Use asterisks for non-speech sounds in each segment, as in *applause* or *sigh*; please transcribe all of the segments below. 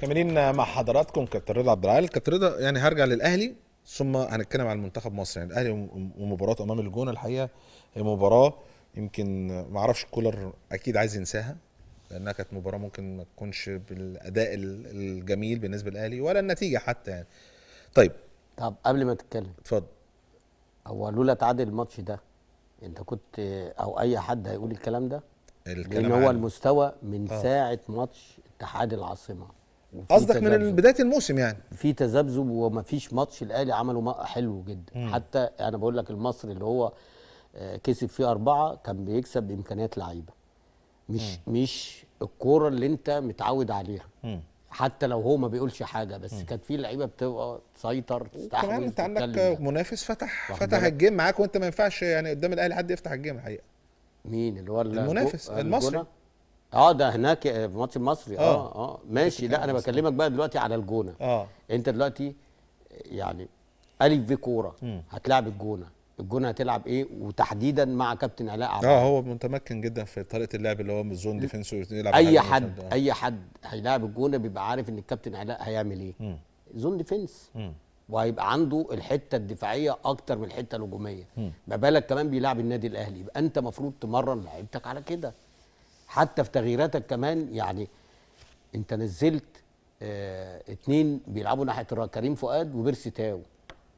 كاملين مع حضراتكم كابتن رضا عبد العال كابتن رضا يعني هرجع للاهلي ثم هنتكلم عن منتخب مصر يعني الاهلي ومباراته امام الجونه الحقيقه هي مباراه يمكن ما اعرفش كولر اكيد عايز ينساها لانها كانت مباراه ممكن ما تكونش بالاداء الجميل بالنسبه للاهلي ولا النتيجه حتى يعني طيب طب قبل ما تتكلم اتفضل هو لولا تعادل الماتش ده انت كنت او اي حد هيقول الكلام ده الكلام لان هو المستوى من أوه. ساعه ماتش اتحاد العاصمه قصدك من بدايه الموسم يعني في تذبذب ومفيش ماتش الاهلي عمله حلو جدا مم. حتى انا بقول لك المصري اللي هو آه، كسب فيه اربعه كان بيكسب بامكانيات لعيبه مش مم. مش الكوره اللي انت متعود عليها مم. حتى لو هو ما بيقولش حاجه بس كانت في لعيبه بتبقى تسيطر تستحمل كمان انت عندك منافس فتح فتح الجيم معاك وانت ما ينفعش يعني قدام الاهلي حد يفتح الجيم الحقيقه مين اللي هو المنافس المصري اه ده هناك في ماتش المصري اه. اه اه ماشي لا انا بكلمك بقى دلوقتي على الجونه اه انت دلوقتي يعني الف في كوره هتلعب الجونه الجونه هتلعب ايه وتحديدا مع كابتن علاء عبد اه هو متمكن جدا في طريقه اللعب اللي هو من الزون ديفنس يلعب اي حد آه. اي حد هيلاعب الجونه بيبقى عارف ان الكابتن علاء هيعمل ايه زون ديفنس وهيبقى عنده الحته الدفاعيه اكتر من الحته الهجوميه ما بالك كمان بيلعب النادي الاهلي يبقى انت المفروض تمرن لعيبتك على كده حتى في تغييراتك كمان يعني انت نزلت اه اتنين بيلعبوا ناحيه كريم فؤاد وبيرسي تاو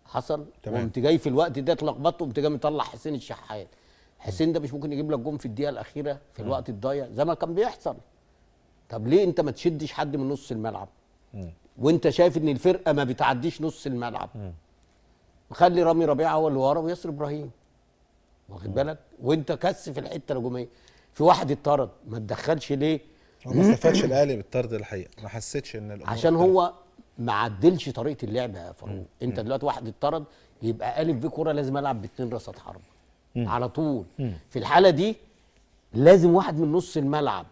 حصل تمام وقمت جاي في الوقت ده اتلخبطت وقمت جاي مطلع حسين الشحات حسين ده مش ممكن يجيب لك جون في الدقيقه الاخيره في الوقت الضايع زي ما كان بيحصل طب ليه انت ما تشدش حد من نص الملعب وانت شايف ان الفرقه ما بتعديش نص الملعب خلي رامي ربيعه هو اللي ورا وياسر ابراهيم واخد بالك وانت كثف الحته الهجوميه في واحد اتطرد ما تدخلش ليه ما استفادش الاهلي بالطرد الحقيقه ما حسيتش ان الأمور عشان هو ما عدلش طريقه اللعب يا فاروق انت دلوقتي واحد اتطرد يبقى قالب في كوره لازم العب باتنين رصاد حرب على طول في الحاله دي لازم واحد من نص الملعب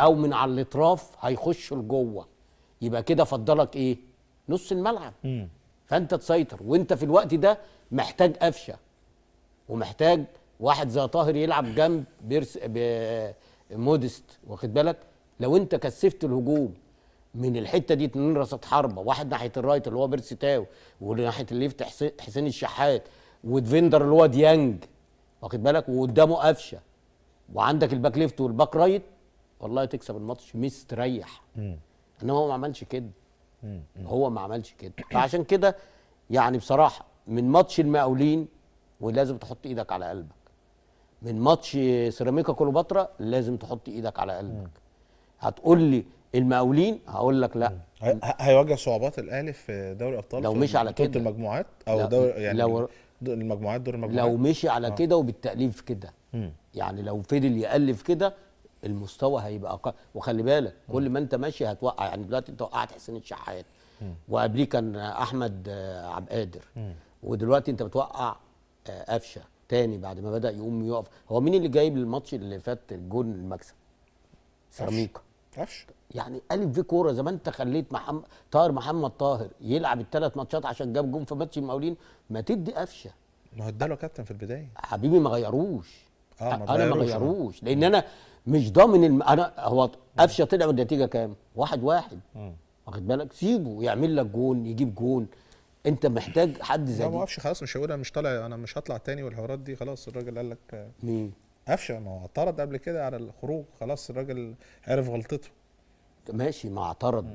او من على الاطراف هيخش لجوه يبقى كده فضلك ايه نص الملعب فانت تسيطر وانت في الوقت ده محتاج قفشه ومحتاج واحد زي طاهر يلعب جنب بيرس مودست واخد بالك لو انت كثفت الهجوم من الحته دي اتنين راسات حربه واحد ناحيه الرايت اللي هو بيرسي تاو وناحيه الليفت حسين الشحات وديفندر اللي هو ديانج واخد بالك وقدامه قفشه وعندك الباك ليفت والباك رايت والله تكسب الماتش مستريح انما هو ما عملش كده هو ما عملش كده فعشان كده يعني بصراحه من ماتش المقاولين ولازم تحط ايدك على قلبك من ماتش سيراميكا كليوباترا لازم تحط ايدك على قلبك هتقول لي المقاولين هقول لك لا هيواجه صعوبات الاهلي في دوري الابطال لو مشي على كده المجموعات او دور يعني لو المجموعات دور المجموعات لو مشي على آه. كده وبالتاليف كده يعني لو فضل يالف كده المستوى هيبقى اقل وخلي بالك مم. كل ما انت ماشي هتوقع يعني دلوقتي انت وقعت حسين الشحات وقبليه كان احمد عبد القادر ودلوقتي انت بتوقع آه، قفشه تاني بعد ما بدا يقوم يقف هو مين اللي جايب الماتش اللي فات الجون المكسب سيراميكا قفش يعني الف في كوره زي ما انت خليت محمد طاهر محمد طاهر يلعب الثلاث ماتشات عشان جاب جون في ماتش المقاولين ما تدي قفشه ما هو اداله كابتن في البدايه حبيبي ما غيروش آه ما انا ما غيروش لان انا مش ضامن الم... انا هو قفشه طلع والنتيجه كام؟ واحد واحد واخد بالك سيبه يعمل لك جون يجيب جون انت محتاج حد زي ما وقفش خلاص مش هقول انا مش طالع انا مش هطلع تاني والحوارات دي خلاص الراجل قال لك مين قفشه ما هو اعترض قبل كده على الخروج خلاص الراجل عرف غلطته ماشي ما اعترض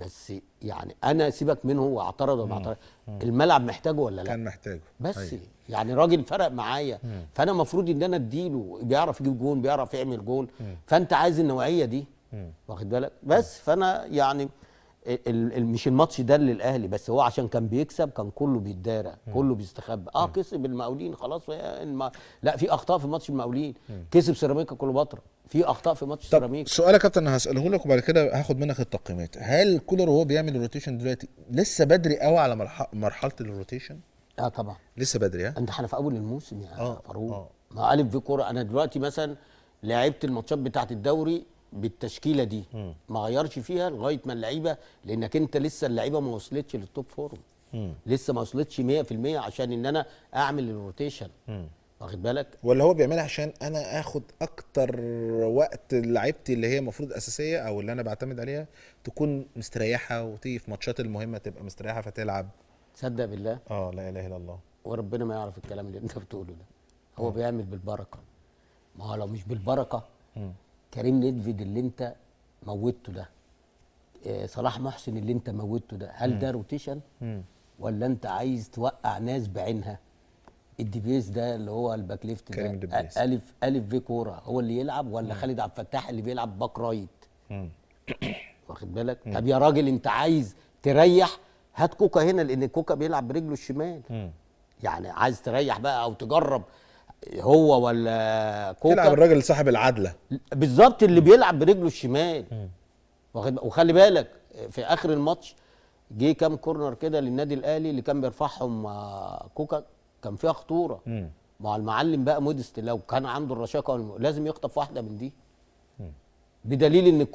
بس يعني انا سيبك منه هو اعترض وما اعترض الملعب محتاجه ولا لا كان محتاجه بس هي. أيوة. يعني راجل فرق معايا مم. فانا المفروض ان انا اديله بيعرف يجيب جون بيعرف يعمل جون مم. فانت عايز النوعيه دي واخد بالك بس مم. فانا يعني مش الماتش ده للاهلي بس هو عشان كان بيكسب كان كله بيتدارى كله بيستخبى اه كسب المقاولين خلاص الم... لا في اخطاء في ماتش المقاولين كسب سيراميكا كليوباترا في اخطاء في ماتش سيراميكا سؤال يا كابتن هساله لك وبعد كده هاخد منك التقييمات هل كولر وهو بيعمل الروتيشن دلوقتي لسه بدري قوي على مرح... مرحله الروتيشن اه طبعا لسه بدري ها انت احنا في اول الموسم يا آه فاروق آه. ما قالب في كوره انا دلوقتي مثلا لعبت الماتشات بتاعت الدوري بالتشكيله دي ما غيرش فيها لغايه ما اللعيبه لانك انت لسه اللعيبه ما وصلتش للتوب فورم لسه ما وصلتش 100% عشان ان انا اعمل الروتيشن واخد بالك ولا هو بيعملها عشان انا اخد اكتر وقت لعيبتي اللي هي المفروض اساسيه او اللي انا بعتمد عليها تكون مستريحه وتيجي في ماتشات المهمه تبقى مستريحه فتلعب تصدق بالله اه لا اله الا الله وربنا ما يعرف الكلام اللي انت بتقوله ده هو م. بيعمل بالبركه ما هو لو مش بالبركه م. كريم نيدفيد اللي انت موتته ده آه، صلاح محسن اللي انت موتته ده هل ده روتيشن ولا انت عايز توقع ناس بعينها الدبيس ده اللي هو الباك ليفت ده آه، دبيس. الف الف في كوره هو اللي يلعب ولا خالد عبد الفتاح اللي بيلعب باك رايت *coughs* واخد بالك طب يا راجل انت عايز تريح هات كوكا هنا لان كوكا بيلعب برجله الشمال يعني عايز تريح بقى او تجرب هو ولا كوكا بيلعب الراجل صاحب العدله بالظبط اللي بيلعب برجله الشمال واخد وخلي بالك في اخر الماتش جه كام كورنر كده للنادي الاهلي اللي كان بيرفعهم آه، كوكا كان فيها خطوره مع المعلم بقى مودست لو كان عنده الرشاقه لازم يخطف واحده من دي بدليل ان الكوره